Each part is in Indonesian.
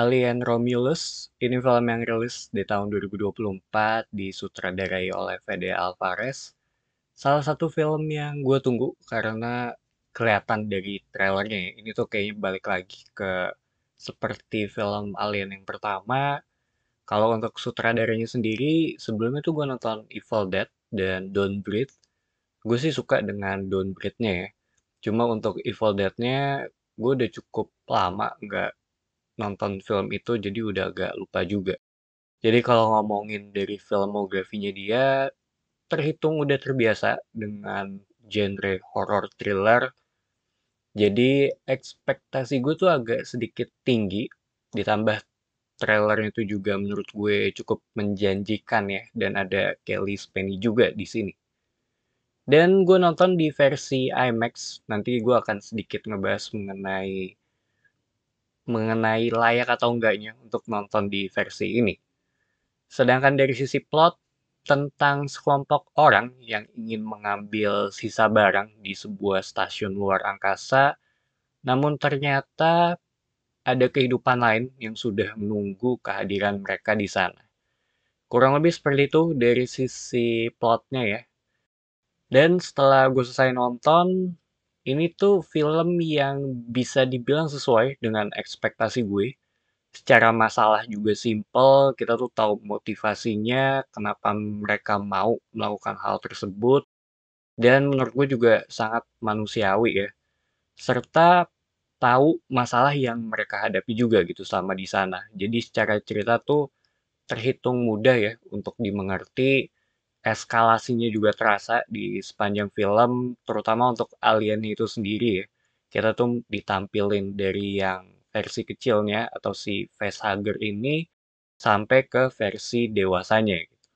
Alien Romulus ini film yang rilis di tahun 2024 disutradarai oleh Fede Alvarez. Salah satu film yang gue tunggu karena kelihatan dari trailernya ya. ini tuh kayaknya balik lagi ke seperti film Alien yang pertama. Kalau untuk sutradaranya sendiri, sebelumnya tuh gue nonton Evil Dead dan Don't Breathe. Gue sih suka dengan Don't Breathe-nya ya. Cuma untuk Evil Dead-nya, gue udah cukup lama nggak nonton film itu jadi udah agak lupa juga. Jadi kalau ngomongin dari filmografinya dia terhitung udah terbiasa dengan genre horror thriller. Jadi ekspektasi gue tuh agak sedikit tinggi ditambah trailernya itu juga menurut gue cukup menjanjikan ya dan ada Kelly Spenny juga di sini. Dan gue nonton di versi IMAX, nanti gue akan sedikit ngebahas mengenai mengenai layak atau enggaknya untuk nonton di versi ini. Sedangkan dari sisi plot, tentang sekelompok orang yang ingin mengambil sisa barang di sebuah stasiun luar angkasa, namun ternyata ada kehidupan lain yang sudah menunggu kehadiran mereka di sana. Kurang lebih seperti itu dari sisi plotnya ya. Dan setelah gue selesai nonton, ini tuh film yang bisa dibilang sesuai dengan ekspektasi gue. Secara masalah juga simple, kita tuh tahu motivasinya, kenapa mereka mau melakukan hal tersebut. Dan menurut gue juga sangat manusiawi ya. Serta tahu masalah yang mereka hadapi juga gitu sama di sana. Jadi secara cerita tuh terhitung mudah ya untuk dimengerti eskalasinya juga terasa di sepanjang film, terutama untuk alien itu sendiri ya. Kita tuh ditampilin dari yang versi kecilnya atau si facehugger ini sampai ke versi dewasanya. Gitu.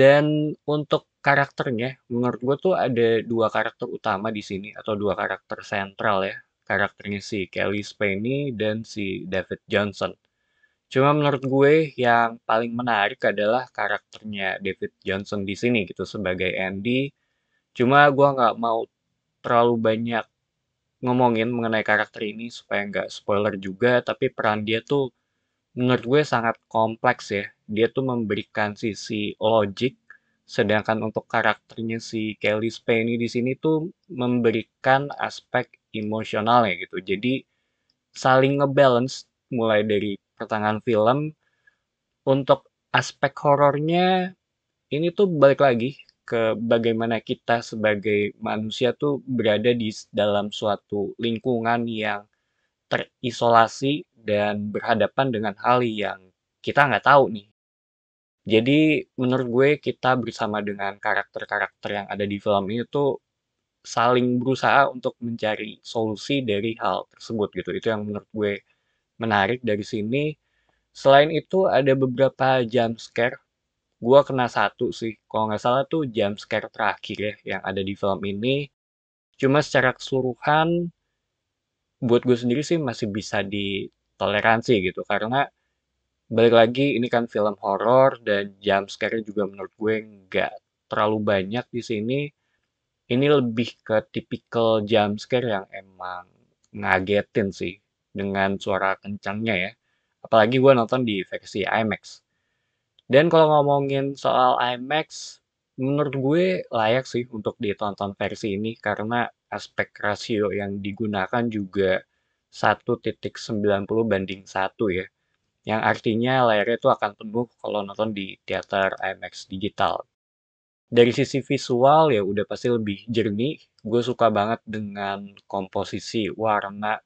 Dan untuk karakternya, menurut gue tuh ada dua karakter utama di sini atau dua karakter sentral ya. Karakternya si Kelly Spaney dan si David Johnson Cuma menurut gue yang paling menarik adalah karakternya David Johnson di sini gitu sebagai Andy. Cuma gue nggak mau terlalu banyak ngomongin mengenai karakter ini supaya nggak spoiler juga. Tapi peran dia tuh menurut gue sangat kompleks ya. Dia tuh memberikan sisi logik, sedangkan untuk karakternya si Kelly Spaney di sini tuh memberikan aspek emosionalnya gitu. Jadi saling ngebalance mulai dari pertengahan film untuk aspek horornya ini tuh balik lagi ke bagaimana kita sebagai manusia tuh berada di dalam suatu lingkungan yang terisolasi dan berhadapan dengan hal yang kita nggak tahu nih. Jadi menurut gue kita bersama dengan karakter-karakter yang ada di film ini tuh saling berusaha untuk mencari solusi dari hal tersebut gitu. Itu yang menurut gue menarik dari sini. Selain itu ada beberapa jump scare. Gua kena satu sih, kalau nggak salah tuh jump scare terakhir ya yang ada di film ini. Cuma secara keseluruhan buat gue sendiri sih masih bisa ditoleransi gitu karena balik lagi ini kan film horor dan jump scare juga menurut gue nggak terlalu banyak di sini. Ini lebih ke tipikal jump scare yang emang ngagetin sih dengan suara kencangnya ya. Apalagi gue nonton di versi IMAX. Dan kalau ngomongin soal IMAX, menurut gue layak sih untuk ditonton versi ini karena aspek rasio yang digunakan juga 1.90 banding 1 ya. Yang artinya layarnya itu akan penuh kalau nonton di teater IMAX digital. Dari sisi visual ya udah pasti lebih jernih. Gue suka banget dengan komposisi warna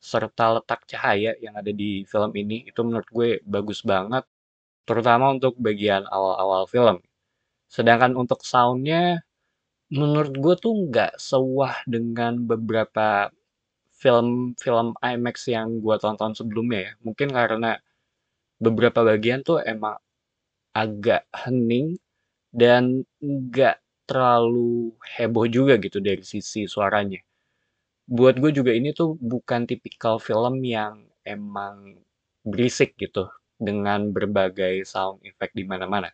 serta letak cahaya yang ada di film ini itu menurut gue bagus banget terutama untuk bagian awal-awal film sedangkan untuk soundnya menurut gue tuh nggak sewah dengan beberapa film-film IMAX yang gue tonton sebelumnya ya mungkin karena beberapa bagian tuh emang agak hening dan nggak terlalu heboh juga gitu dari sisi suaranya buat gue juga ini tuh bukan tipikal film yang emang berisik gitu dengan berbagai sound effect di mana-mana.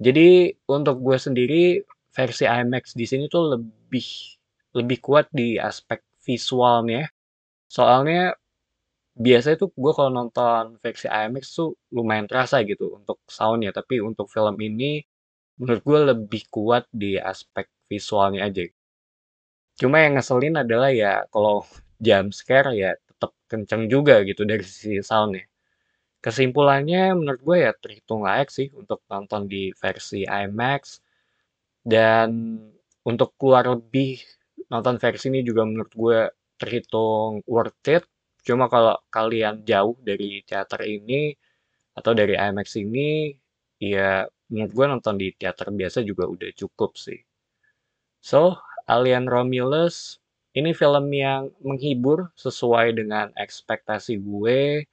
Jadi untuk gue sendiri versi IMAX di sini tuh lebih lebih kuat di aspek visualnya. Soalnya biasa itu gue kalau nonton versi IMAX tuh lumayan terasa gitu untuk soundnya. Tapi untuk film ini menurut gue lebih kuat di aspek visualnya aja. Cuma yang ngeselin adalah ya kalau jam scare ya tetap kenceng juga gitu dari sisi soundnya Kesimpulannya menurut gue ya terhitung layak sih untuk nonton di versi IMAX dan untuk keluar lebih nonton versi ini juga menurut gue terhitung worth it. Cuma kalau kalian jauh dari teater ini atau dari IMAX ini ya menurut gue nonton di teater biasa juga udah cukup sih. So, Alien Romulus ini film yang menghibur sesuai dengan ekspektasi gue.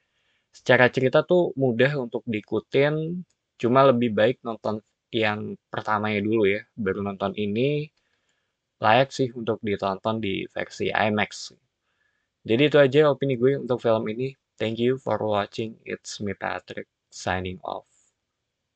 Secara cerita tuh mudah untuk diikutin, cuma lebih baik nonton yang pertamanya dulu ya, baru nonton ini layak sih untuk ditonton di versi IMAX. Jadi itu aja opini gue untuk film ini. Thank you for watching. It's me Patrick signing off.